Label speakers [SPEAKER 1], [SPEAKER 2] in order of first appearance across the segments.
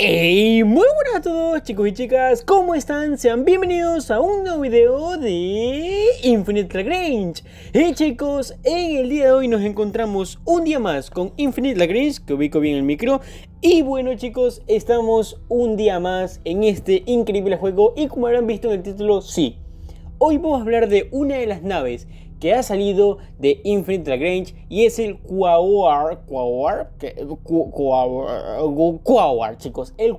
[SPEAKER 1] ¡Hey! Muy buenas a todos chicos y chicas, ¿cómo están? Sean bienvenidos a un nuevo video de Infinite Lagrange Y chicos, en el día de hoy nos encontramos un día más con Infinite Lagrange, que ubico bien el micro y bueno chicos, estamos un día más en este increíble juego y como habrán visto en el título, sí Hoy vamos a hablar de una de las naves que ha salido de Infinite Lagrange y es el Quawar, chicos, el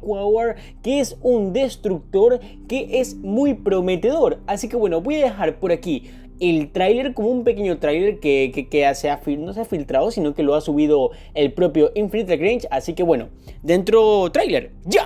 [SPEAKER 1] que es un destructor que es muy prometedor. Así que bueno, voy a dejar por aquí el tráiler como un pequeño tráiler que, que, no se ha filtrado, sino que lo ha subido el propio Infinite Lagrange. Así que bueno, dentro tráiler, ¡ya!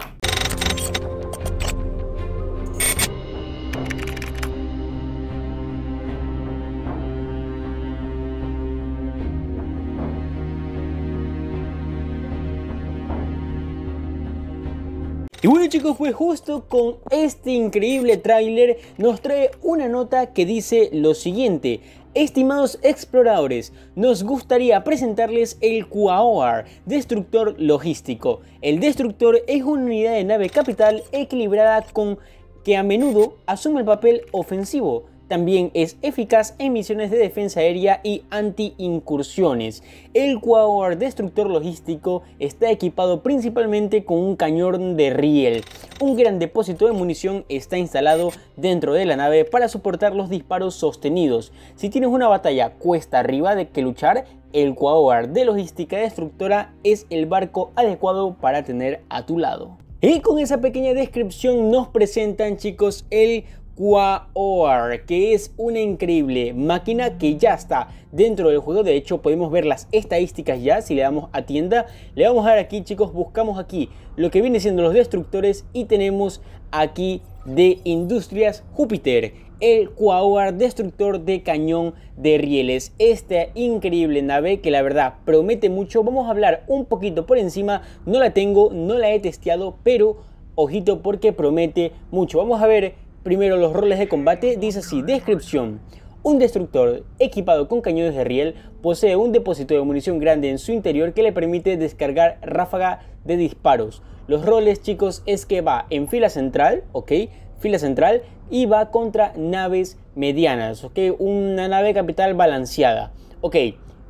[SPEAKER 1] Y bueno chicos, fue justo con este increíble tráiler nos trae una nota que dice lo siguiente. Estimados exploradores, nos gustaría presentarles el QAOAR, destructor logístico. El destructor es una unidad de nave capital equilibrada con que a menudo asume el papel ofensivo también es eficaz en misiones de defensa aérea y anti-incursiones. El Quaoar Destructor Logístico está equipado principalmente con un cañón de riel. Un gran depósito de munición está instalado dentro de la nave para soportar los disparos sostenidos. Si tienes una batalla cuesta arriba de que luchar, el Quaoar de Logística Destructora es el barco adecuado para tener a tu lado. Y con esa pequeña descripción nos presentan chicos el Quaoar, que es una increíble máquina que ya está dentro del juego. De hecho, podemos ver las estadísticas ya. Si le damos a tienda, le vamos a dar aquí, chicos, buscamos aquí lo que viene siendo los destructores y tenemos aquí de Industrias Júpiter el Quaoar Destructor de Cañón de Rieles. Esta increíble nave que la verdad promete mucho. Vamos a hablar un poquito por encima. No la tengo, no la he testeado, pero ojito porque promete mucho. Vamos a ver Primero los roles de combate, dice así, descripción. Un destructor equipado con cañones de riel posee un depósito de munición grande en su interior que le permite descargar ráfaga de disparos. Los roles, chicos, es que va en fila central, ¿ok? Fila central y va contra naves medianas, ¿ok? Una nave capital balanceada, ¿ok?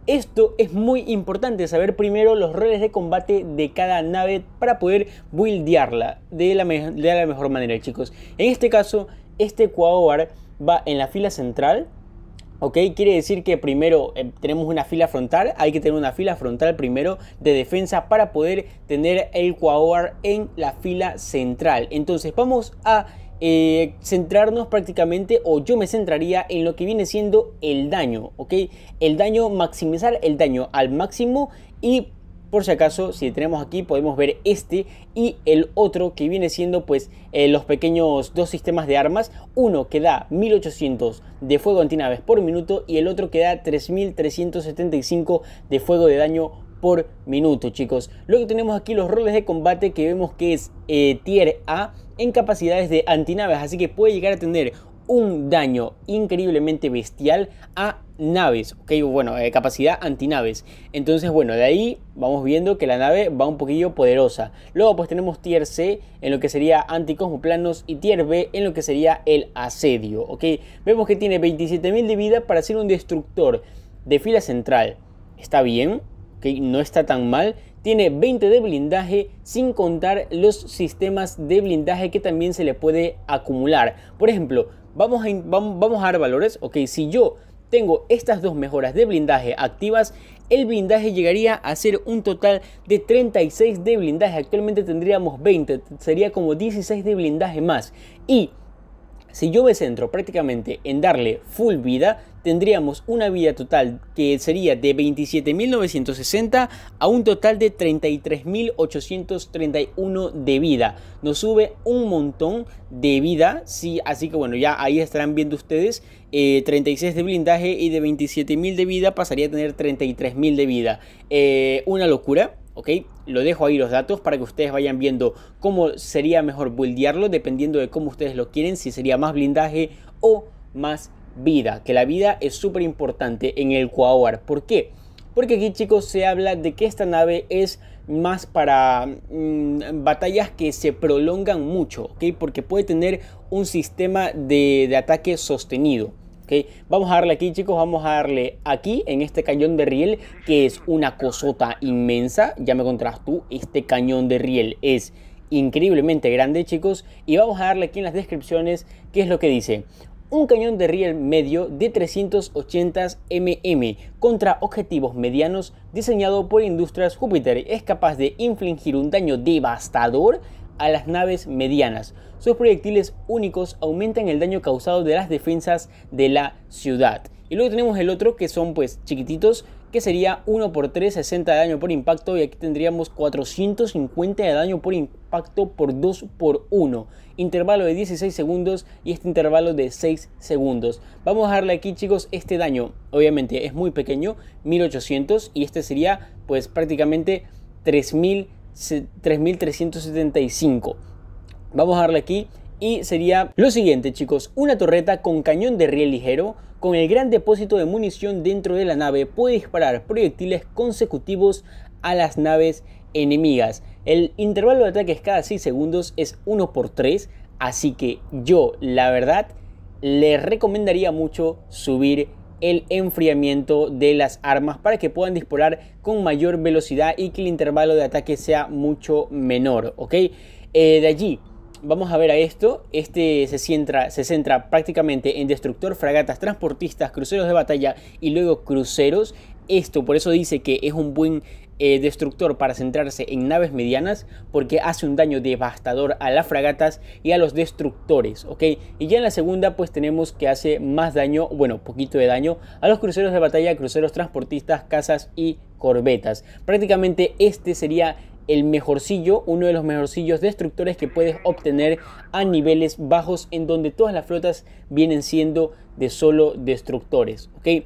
[SPEAKER 1] Esto es muy importante, saber primero los roles de combate de cada nave para poder buildearla de la, de la mejor manera, chicos. En este caso, este Quaobar va en la fila central, ¿ok? Quiere decir que primero eh, tenemos una fila frontal, hay que tener una fila frontal primero de defensa para poder tener el Quaobar en la fila central. Entonces vamos a eh, centrarnos prácticamente, o yo me centraría en lo que viene siendo el daño, ¿ok? El daño, maximizar el daño al máximo y por si acaso, si tenemos aquí, podemos ver este y el otro que viene siendo pues eh, los pequeños dos sistemas de armas. Uno que da 1800 de fuego antinaves por minuto y el otro que da 3375 de fuego de daño por minuto, chicos. Luego tenemos aquí los roles de combate que vemos que es eh, tier A en capacidades de antinaves, así que puede llegar a tener un daño increíblemente bestial a naves, ok, bueno, eh, capacidad antinaves. Entonces, bueno, de ahí vamos viendo que la nave va un poquillo poderosa. Luego pues tenemos tier C en lo que sería anticosmoplanos y tier B en lo que sería el asedio, ok. Vemos que tiene 27.000 de vida para ser un destructor de fila central. Está bien, no está tan mal. Tiene 20 de blindaje sin contar los sistemas de blindaje que también se le puede acumular. Por ejemplo, vamos a, vamos a dar valores. Ok, si yo tengo estas dos mejoras de blindaje activas, el blindaje llegaría a ser un total de 36 de blindaje. Actualmente tendríamos 20, sería como 16 de blindaje más. Y si yo me centro prácticamente en darle full vida, tendríamos una vida total que sería de 27.960 a un total de 33.831 de vida. Nos sube un montón de vida, sí, así que bueno, ya ahí estarán viendo ustedes 36 eh, de blindaje y de 27.000 de vida pasaría a tener 33.000 de vida. Eh, una locura ¿ok? Lo dejo ahí los datos para que ustedes vayan viendo cómo sería mejor buildearlo dependiendo de cómo ustedes lo quieren, si sería más blindaje o más vida, que la vida es súper importante en el Coahuar. ¿Por qué? Porque aquí chicos se habla de que esta nave es más para mm, batallas que se prolongan mucho, ¿ok? Porque puede tener un sistema de ataque sostenido. Vamos a darle aquí, chicos, vamos a darle aquí en este cañón de riel, que es una cosota inmensa. Ya me contarás tú, este cañón de riel es increíblemente grande, chicos. Y vamos a darle aquí en las descripciones qué es lo que dice un cañón de riel medio de 380 mm contra objetivos medianos diseñado por Industrias Júpiter es capaz de infligir un daño devastador a las naves medianas. Sus proyectiles únicos aumentan el daño causado de las defensas de la ciudad. Y luego tenemos el otro que son pues chiquititos, que sería 1 por 3, 60 de daño por impacto y aquí tendríamos 450 de daño por impacto por 2 por 1. Intervalo de 16 segundos y este intervalo de 6 segundos. Vamos a darle aquí chicos este daño. Obviamente es muy pequeño, 1800 y este sería pues prácticamente 3000 3375. Vamos a darle aquí y sería lo siguiente chicos, una torreta con cañón de riel ligero con el gran depósito de munición dentro de la nave puede disparar proyectiles consecutivos a las naves enemigas. El intervalo de ataques cada 6 segundos es 1 por 3, así que yo la verdad le recomendaría mucho subir el enfriamiento de las armas para que puedan disparar con mayor velocidad y que el intervalo de ataque sea mucho menor, ¿ok? Eh, de allí, vamos a ver a esto. Este se centra, se centra prácticamente en destructor, fragatas, transportistas, cruceros de batalla y luego cruceros. Esto, por eso dice que es un buen eh, destructor para centrarse en naves medianas porque hace un daño devastador a las fragatas y a los destructores, ¿ok? Y ya en la segunda pues tenemos que hace más daño, bueno, poquito de daño a los cruceros de batalla, cruceros transportistas, casas y corbetas. Prácticamente este sería el mejorcillo, uno de los mejorcillos destructores que puedes obtener a niveles bajos en donde todas las flotas vienen siendo de solo destructores, ¿ok?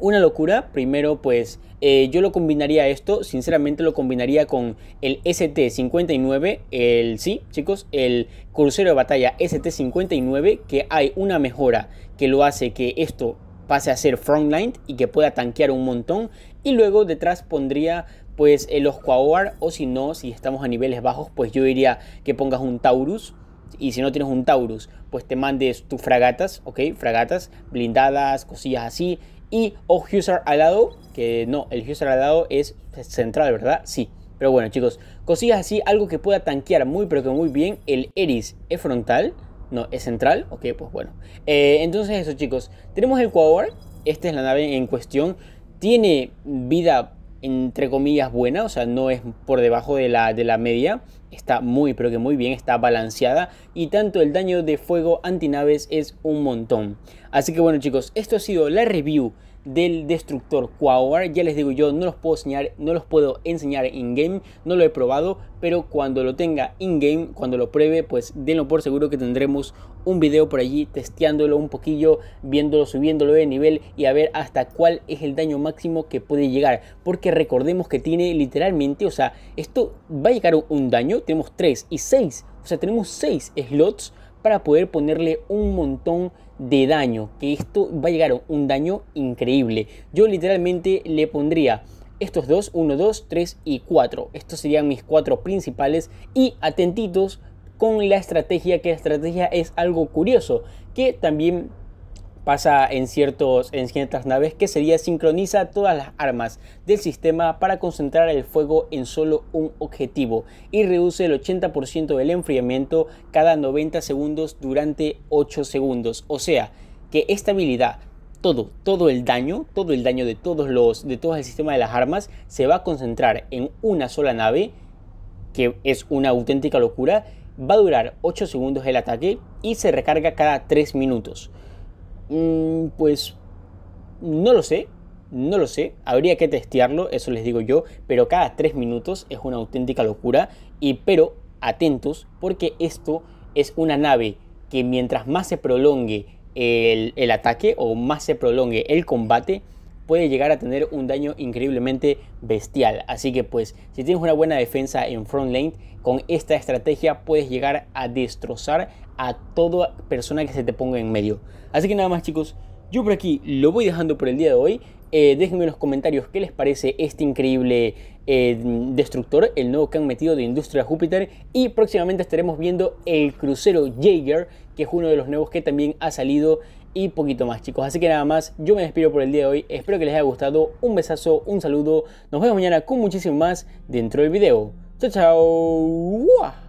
[SPEAKER 1] una locura. Primero, pues eh, yo lo combinaría esto, sinceramente lo combinaría con el ST-59, el sí, chicos, el crucero de batalla ST-59, que hay una mejora que lo hace que esto pase a ser frontline y que pueda tanquear un montón. Y luego detrás pondría pues el eh, Osquawar o si no, si estamos a niveles bajos, pues yo diría que pongas un Taurus. Y si no tienes un Taurus, pues te mandes tus fragatas, ¿ok? Fragatas blindadas, cosillas así y o al lado que no, el al lado es central, ¿verdad? Sí. Pero bueno, chicos, consigas así algo que pueda tanquear muy, pero que muy bien. El Eris es frontal, no, es central. Ok, pues bueno. Eh, entonces eso, chicos. Tenemos el Quador. Esta es la nave en cuestión. Tiene vida entre comillas buena, o sea, no es por debajo de la, de la media, está muy pero que muy bien, está balanceada y tanto el daño de fuego antinaves es un montón. Así que bueno chicos, esto ha sido la review del destructor Quaoar. Ya les digo yo, no los puedo enseñar, no los puedo enseñar in-game, no lo he probado, pero cuando lo tenga in-game, cuando lo pruebe, pues denlo por seguro que tendremos un video por allí testeándolo un poquillo, viéndolo, subiéndolo de nivel y a ver hasta cuál es el daño máximo que puede llegar. Porque recordemos que tiene literalmente, o sea, esto va a llegar un daño, tenemos 3 y 6, o sea, tenemos 6 slots para poder ponerle un montón de daño, que esto va a llegar a un daño increíble. Yo literalmente le pondría estos dos, 1, 2, 3 y 4. Estos serían mis cuatro principales y atentitos con la estrategia, que la estrategia es algo curioso, que también pasa en, ciertos, en ciertas naves que sería sincroniza todas las armas del sistema para concentrar el fuego en solo un objetivo y reduce el 80% del enfriamiento cada 90 segundos durante 8 segundos. O sea, que esta habilidad todo, todo el daño, todo el daño de todos los, de todo el sistema de las armas se va a concentrar en una sola nave, que es una auténtica locura. Va a durar 8 segundos el ataque y se recarga cada 3 minutos. Mm, pues no lo sé, no lo sé, habría que testearlo, eso les digo yo, pero cada 3 minutos es una auténtica locura. Y pero atentos, porque esto es una nave que mientras más se prolongue el, el ataque o más se prolongue el combate, puede llegar a tener un daño increíblemente bestial. Así que pues si tienes una buena defensa en front lane, con esta estrategia puedes llegar a destrozar a toda persona que se te ponga en medio. Así que nada más chicos, yo por aquí lo voy dejando por el día de hoy. Eh, déjenme en los comentarios qué les parece este increíble eh, destructor, el nuevo que han metido de Industria Júpiter. Y próximamente estaremos viendo el crucero Jaeger, que es uno de los nuevos que también ha salido y poquito más chicos. Así que nada más, yo me despido por el día de hoy, espero que les haya gustado, un besazo, un saludo, nos vemos mañana con muchísimo más dentro del video. Chao, chao.